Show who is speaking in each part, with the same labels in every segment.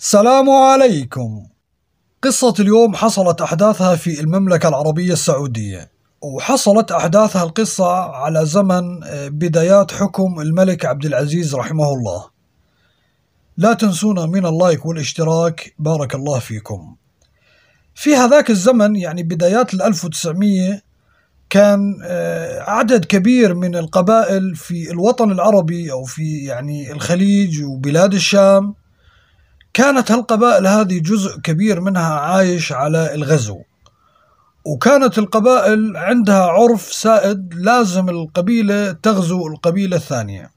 Speaker 1: السلام عليكم قصة اليوم حصلت أحداثها في المملكة العربية السعودية وحصلت أحداثها القصة على زمن آه، بدايات حكم الملك عبد العزيز رحمه الله لا تنسونا من اللايك والاشتراك بارك الله فيكم في هذاك الزمن يعني بدايات ال 1900 كان آه، عدد كبير من القبائل في الوطن العربي أو في يعني الخليج وبلاد الشام كانت هالقبائل هذه جزء كبير منها عايش على الغزو وكانت القبائل عندها عرف سائد لازم القبيلة تغزو القبيلة الثانية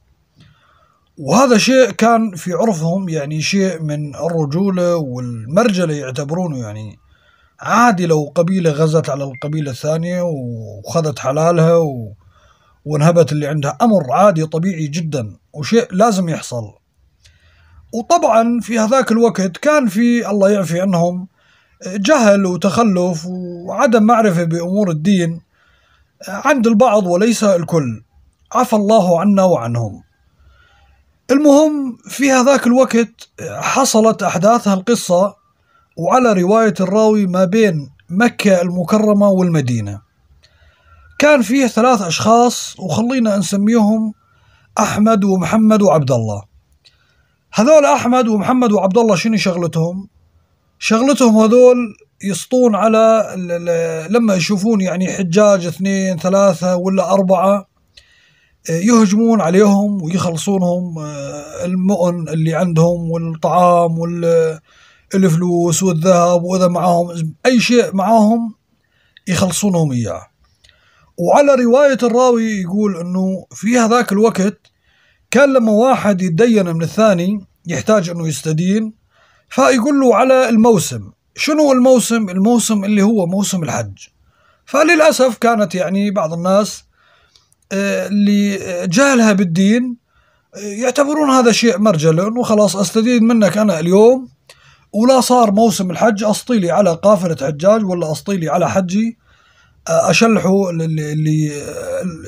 Speaker 1: وهذا شيء كان في عرفهم يعني شيء من الرجولة والمرجلة يعتبرونه يعني عادي لو قبيلة غزت على القبيلة الثانية وخذت حلالها و... وانهبت اللي عندها أمر عادي طبيعي جدا وشيء لازم يحصل وطبعا في هذاك الوقت كان في الله يعفي عنهم جهل وتخلف وعدم معرفة بأمور الدين آه، عند البعض وليس الكل عفى الله عنا وعنهم المهم في هذاك الوقت آه، حصلت أحداث هالقصة وعلى رواية الراوي ما بين مكة المكرمة والمدينة كان فيه ثلاث أشخاص وخلينا نسميهم أحمد ومحمد وعبد الله هذول احمد ومحمد وعبد الله شنو شغلتهم؟ شغلتهم هذول يسطون على لما يشوفون يعني حجاج اثنين ثلاثة ولا أربعة آه، يهجمون عليهم ويخلصونهم آه، المؤن اللي عندهم والطعام والفلوس والذهب وإذا معاهم أي شيء معاهم يخلصونهم إياه وعلى رواية الراوي يقول أنه في هذاك الوقت كان لما واحد يتدين من الثاني يحتاج انه يستدين فيقول له على الموسم شنو الموسم الموسم اللي هو موسم الحج فللأسف كانت يعني بعض الناس آه، اللي جهلها بالدين آه، يعتبرون هذا شيء مرجل انه خلاص أستدين منك أنا اليوم ولا صار موسم الحج أسطيلي على قافلة حجاج ولا أسطيلي على حجي آه، أشلحه اللي,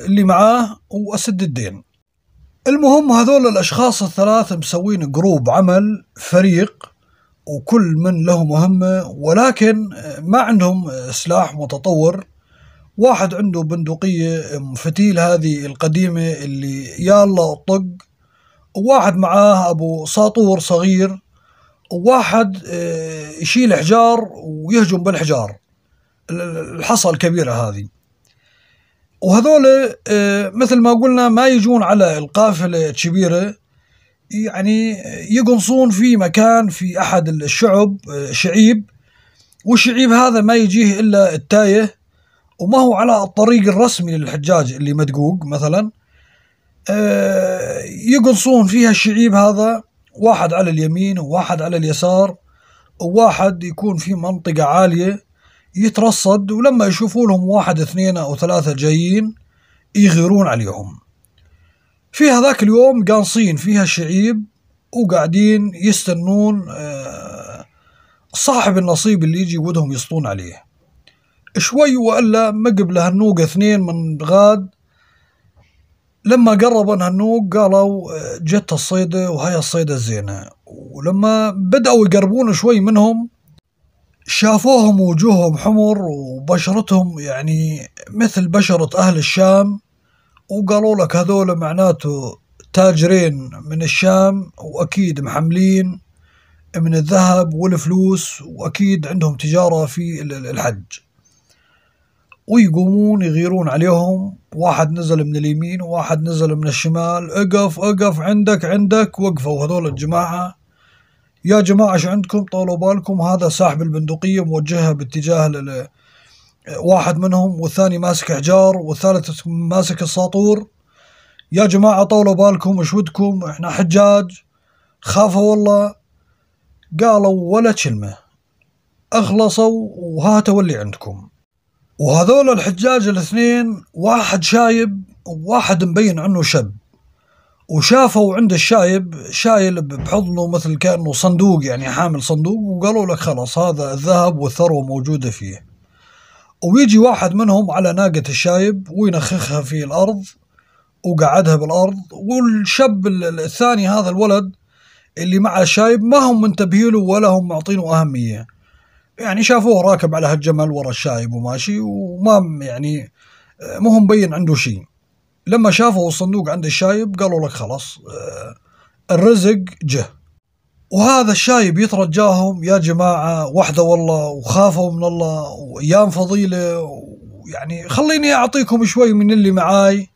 Speaker 1: اللي معاه وأسد الدين المهم هذول الأشخاص الثلاثة مسوين جروب عمل فريق وكل من له مهمة ولكن ما عندهم سلاح متطور واحد عنده بندقية فتيل هذه القديمة اللي يلا طق وواحد معاه أبو ساطور صغير وواحد آه، يشيل حجار ويهجم بالحجار الحصى الكبيرة هذه وهذول آه، مثل ما قلنا ما يجون على القافلة الكبيرة يعني يقنصون في مكان في أحد الشعب آه، شعيب والشعيب هذا ما يجيه إلا التايه وما هو على الطريق الرسمي للحجاج اللي مدقوق مثلا آه، يقنصون فيها الشعيب هذا واحد على اليمين وواحد على اليسار وواحد يكون في منطقة عالية يترصد ولما يشوفوا لهم واحد اثنين أو ثلاثة جايين يغيرون عليهم في هذاك اليوم قانصين فيها شعيب وقاعدين يستنون آه، صاحب النصيب اللي يجي ودهم يسطون عليه شوي وإلا مقبل هالنوق اثنين من غاد لما قرب هالنوق قالوا آه، جت الصيدة وهي الصيدة الزينة ولما بدأوا يقربون شوي منهم شافوهم وجوههم حمر وبشرتهم يعني مثل بشرة أهل الشام وقالوا لك هذول معناته تاجرين من الشام وأكيد محملين من الذهب والفلوس وأكيد عندهم تجارة في الحج ويقومون يغيرون عليهم واحد نزل من اليمين وواحد نزل من الشمال اقف اقف عندك عندك وقفوا هذول الجماعة يا جماعة ايش عندكم طولوا بالكم هذا ساحب البندقية موجهها باتجاه واحد منهم والثاني ماسك حجار والثالث ماسك الساطور يا جماعة طولوا بالكم ايش ودكم احنا حجاج خافوا والله قالوا ولا كلمة اخلصوا وهاتوا اللي عندكم وهذول الحجاج الاثنين واحد شايب وواحد مبين عنه شب وشافوا عند الشايب شايل بحضنه مثل كانه صندوق يعني حامل صندوق وقالوا لك خلاص هذا الذهب والثروه موجوده فيه ويجي واحد منهم على ناقة الشايب وينخخها في الأرض وقعدها بالأرض والشاب الثاني هذا الولد اللي مع الشايب ما هم منتبهين له ولا هم معطينه أهمية يعني شافوه راكب على هالجمل ورا الشايب وماشي وما يعني آه، مو مبين عنده شيء لما شافوا الصندوق عند الشايب قالوا لك خلاص آه، الرزق جه وهذا الشايب يترجاهم يا جماعة وحدة والله وخافوا من الله وأيام فضيلة يعني خليني أعطيكم شوي من اللي معاي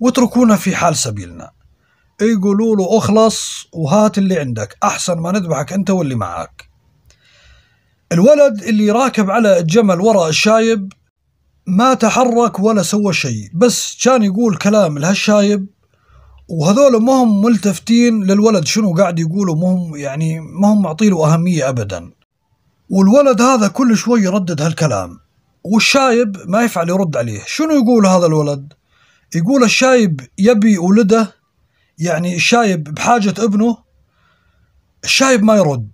Speaker 1: واتركونا في حال سبيلنا يقولوا له اخلص وهات اللي عندك أحسن ما نذبحك أنت واللي معاك الولد اللي راكب على الجمل وراء الشايب ما تحرك ولا سوى شيء بس كان يقول كلام لهالشايب وهذول ما هم ملتفتين للولد شنو قاعد يقولوا ما هم يعني ما هم معطيله أهمية أبدا والولد هذا كل شوي يردد هالكلام والشايب ما يفعل يرد عليه شنو يقول هذا الولد يقول الشايب يبي ولده يعني الشايب بحاجة ابنه الشايب ما يرد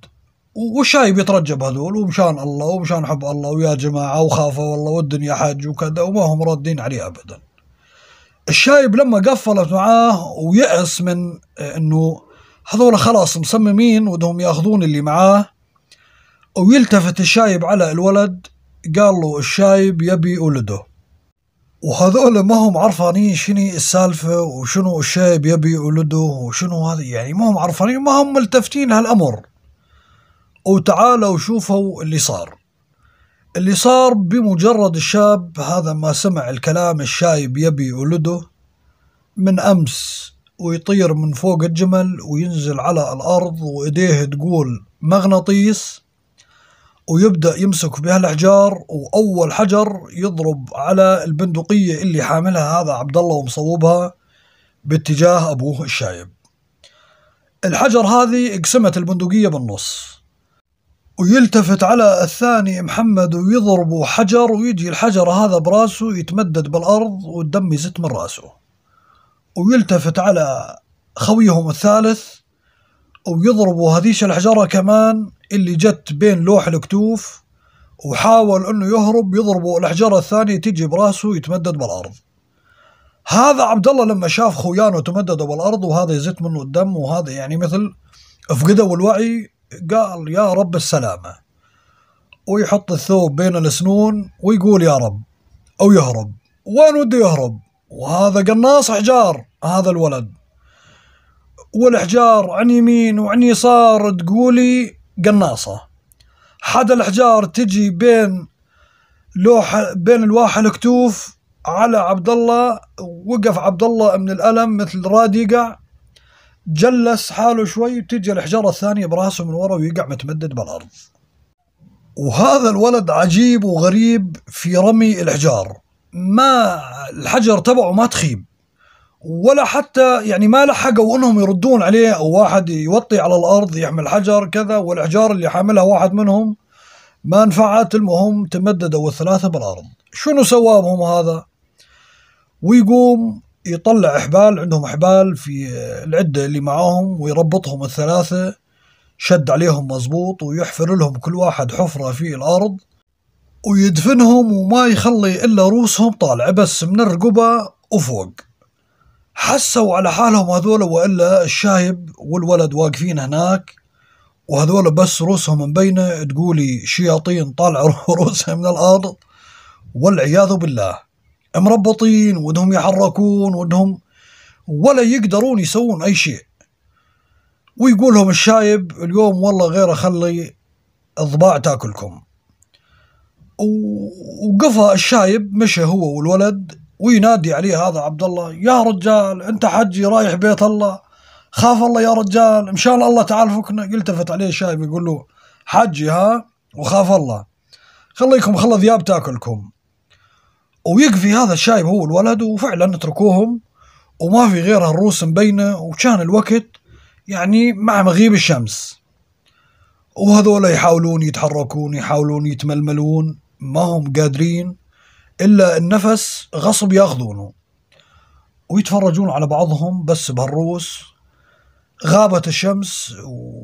Speaker 1: والشايب يترجب هذول ومشان الله ومشان حب الله ويا جماعة وخافوا والله والدنيا حج وكذا وما هم راضين عليه أبدا الشايب لما قفلت معاه ويأس من آه، أنه هذول خلاص مصممين ودهم ياخذون اللي معاه ويلتفت الشايب على الولد قال له الشايب يبي ولده وهذول ما هم عرفانين شنو السالفة وشنو الشايب يبي ولده وشنو هذا يعني ما هم عرفانين ما هم ملتفتين هالأمر وتعالوا شوفوا اللي صار اللي صار بمجرد الشاب هذا ما سمع الكلام الشايب يبي ولده من أمس ويطير من فوق الجمل وينزل على الأرض وإيديه تقول مغناطيس ويبدأ يمسك بها الأحجار وأول حجر يضرب على البندقية اللي حاملها هذا عبد الله ومصوبها باتجاه أبوه الشايب الحجر هذه قسمت البندقية بالنص ويلتفت على الثاني محمد ويضربه حجر ويجي الحجر هذا براسه يتمدد بالأرض والدم يزت من راسه ويلتفت على خويهم الثالث ويضربوا هذيش الحجرة كمان اللي جت بين لوح الكتوف وحاول انه يهرب يضربوا الحجرة الثانية تيجي براسه يتمدد بالارض هذا عبد الله لما شاف خويانه تمددوا بالارض وهذا يزت منه الدم وهذا يعني مثل فقدوا الوعي قال يا رب السلامة ويحط الثوب بين السنون ويقول يا رب أو يهرب وين وده يهرب وهذا قناص حجار هذا الولد والحجار عن يمين وعن يسار تقولي قناصة حد الحجار تجي بين لوحة بين الواحة الكتوف على عبد الله وقف عبد الله من الألم مثل راد يقع جلس حاله شوي وتجي الحجاره الثانيه براسه من ورا ويقع متمدد بالارض وهذا الولد عجيب وغريب في رمي الحجار ما الحجر تبعه ما تخيب ولا حتى يعني ما لحقوا انهم يردون عليه او واحد يوطي على الارض يحمل حجر كذا والحجار اللي حاملها واحد منهم ما نفعت المهم تمددوا الثلاثه بالارض شنو سوابهم هذا ويقوم يطلع احبال عندهم احبال في العده اللي معاهم ويربطهم الثلاثه شد عليهم مزبوط ويحفر لهم كل واحد حفره في الارض ويدفنهم وما يخلي الا روسهم طالعه بس من الرقبه وفوق حسوا على حالهم هذول والا الشايب والولد واقفين هناك وهذول بس روسهم مبينه تقولي شياطين طالعه روسهم من الارض والعياذ بالله مربطين ودهم يحركون ودهم ولا يقدرون يسوون أي شيء ويقول لهم الشايب اليوم والله غير أخلي الضباع تاكلكم وقفها الشايب مشى هو والولد وينادي عليه هذا عبد الله يا رجال انت حجي رايح بيت الله خاف الله يا رجال ان شاء الله تعال فكنا يلتفت عليه الشايب يقول له حجي ها وخاف الله خليكم خلى ذياب تاكلكم ويقفي هذا الشايب هو الولد وفعلا تركوهم وما في غير الروس مبينة وكان الوقت يعني مع مغيب الشمس وهذول يحاولون يتحركون يحاولون يتململون ما هم قادرين إلا النفس غصب ياخذونه ويتفرجون على بعضهم بس بهالروس غابت الشمس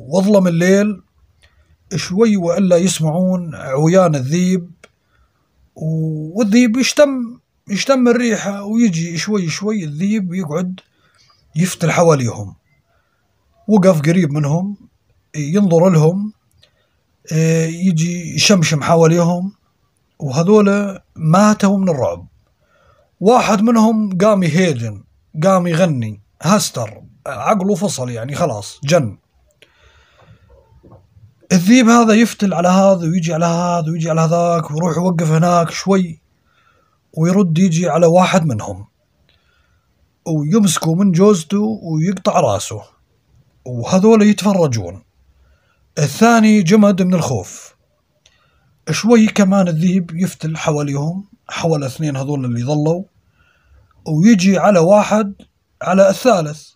Speaker 1: وظلم الليل شوي وإلا يسمعون عويان الذيب والذيب يشتم يشتم الريحة ويجي شوي شوي الذيب يقعد يفتل حواليهم وقف قريب منهم ينظر لهم آه، يجي يشمشم حواليهم وهذولا ماتوا من الرعب واحد منهم قام يهيجن قام يغني هستر عقله فصل يعني خلاص جن الذيب هذا يفتل على هذا ويجي على هذا ويجي على هذاك ويروح يوقف هناك شوي ويرد يجي على واحد منهم ويمسكوا من جوزته ويقطع راسه وهذول يتفرجون الثاني جمد من الخوف شوي كمان الذيب يفتل حواليهم حول اثنين هذول اللي ظلوا ويجي على واحد على الثالث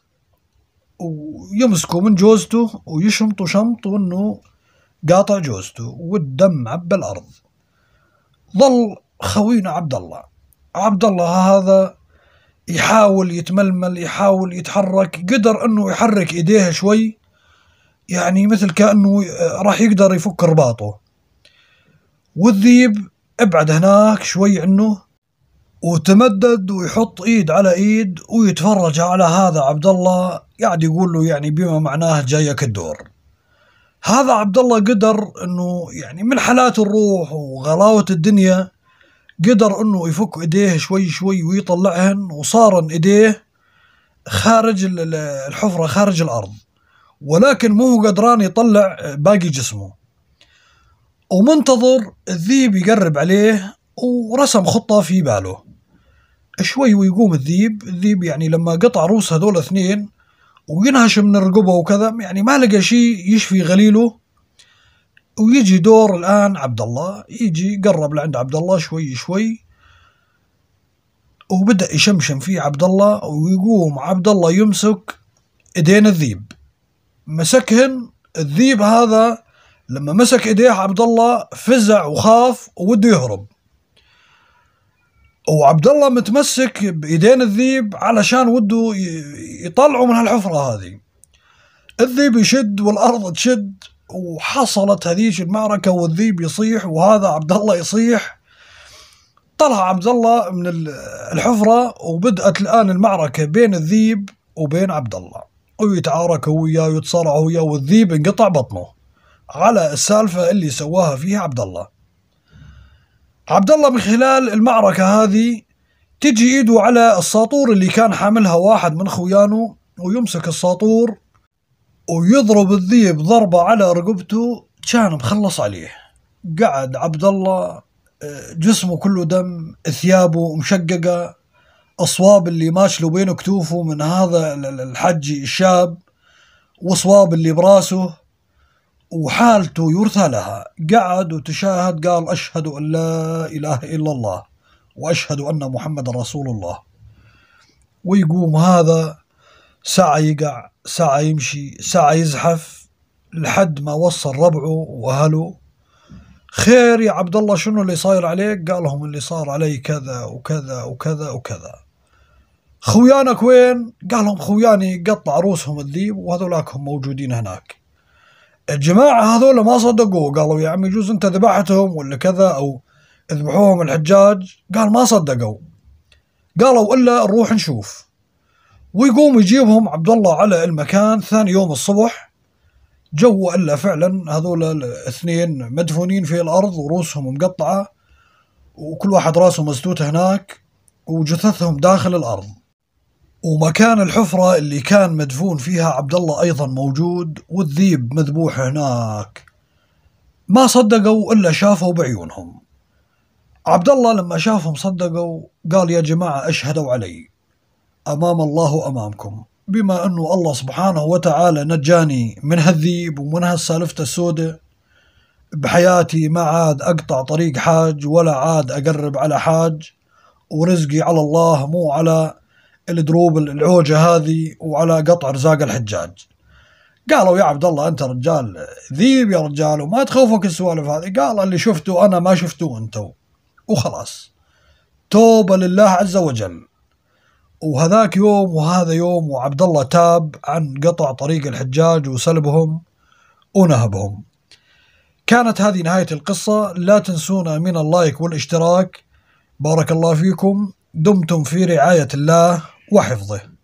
Speaker 1: ويمسكوا من جوزته ويشمطوا شمط وانه قاطع جوزته والدم عب الأرض ظل خوينا عبد الله عبد الله هذا يحاول يتململ يحاول يتحرك قدر انه يحرك ايديه شوي يعني مثل كانه راح يقدر يفك رباطه والذيب ابعد هناك شوي عنه وتمدد ويحط ايد على ايد ويتفرج على هذا عبد الله قاعد يقول له يعني بما معناه جايك الدور هذا عبد الله قدر انه يعني من حالات الروح وغلاوه الدنيا قدر انه يفك ايديه شوي شوي ويطلعهن وصارن ايديه خارج الحفره خارج الارض ولكن مو قدران يطلع باقي جسمه ومنتظر الذيب يقرب عليه ورسم خطة في باله شوي ويقوم الذيب الذيب يعني لما قطع روس هذول اثنين وينهش من الرقبة وكذا يعني ما لقى شيء يشفي غليله ويجي دور الآن عبد الله يجي قرب لعند عبد الله شوي شوي وبدأ يشمشم فيه عبد الله ويقوم عبد الله يمسك إيدين الذيب مسكهن الذيب هذا لما مسك إيديه عبد الله فزع وخاف وده يهرب وعبد الله متمسك بايدين الذيب علشان وده يطلعوا من هالحفره هذه الذيب يشد والارض تشد وحصلت هذيش المعركه والذيب يصيح وهذا عبد الله يصيح طلع عبد الله من الحفره وبدات الان المعركه بين الذيب وبين عبد الله ويتعاركوا وياه ويتصارعوا وياه والذيب انقطع بطنه على السالفه اللي سواها فيها عبد الله عبد الله من خلال المعركة هذه تجي ايده على الساطور اللي كان حاملها واحد من خويانه ويمسك الساطور ويضرب الذيب ضربة على رقبته كان مخلص عليه قعد عبد الله آه، جسمه كله دم ثيابه مشققة أصواب اللي ماشلوا بين كتوفه من هذا الحجي الشاب وصواب اللي براسه وحالته يرثى لها قعد وتشاهد قال أشهد أن لا إله إلا الله وأشهد أن محمد رسول الله ويقوم هذا ساعة يقع ساعة يمشي ساعة يزحف لحد ما وصل ربعه وأهله خير يا عبد الله شنو اللي صاير عليك قال لهم اللي صار علي كذا وكذا وكذا وكذا خويانك وين قال لهم خوياني قطع روسهم الذيب وهذولاك هم موجودين هناك الجماعة هذول ما صدقوا قالوا يا عمي يجوز أنت ذبحتهم ولا كذا أو ذبحوهم الحجاج قال ما صدقوا قالوا إلا نروح نشوف ويقوم يجيبهم عبد الله على المكان ثاني يوم الصبح جو إلا فعلا هذول الاثنين مدفونين في الأرض ورؤوسهم مقطعة وكل واحد راسه مسدود هناك وجثثهم داخل الأرض ومكان الحفرة اللي كان مدفون فيها عبد الله أيضا موجود والذيب مذبوح هناك ما صدقوا إلا شافوا بعيونهم عبد الله لما شافهم صدقوا قال يا جماعة أشهدوا علي أمام الله وأمامكم بما أنه الله سبحانه وتعالى نجاني من هالذيب ومن هالسالفة السوداء بحياتي ما عاد أقطع طريق حاج ولا عاد أقرب على حاج ورزقي على الله مو على الدروب العوجه هذه وعلى قطع رزاق الحجاج قالوا يا عبد الله انت رجال ذيب يا رجال وما تخوفك السوالف هذه قال اللي شفته انا ما شفته انتو وخلاص توبه لله عز وجل وهذاك يوم وهذا يوم وعبد الله تاب عن قطع طريق الحجاج وسلبهم ونهبهم كانت هذه نهاية القصة لا تنسونا من اللايك والاشتراك بارك الله فيكم دمتم في رعاية الله وحفظه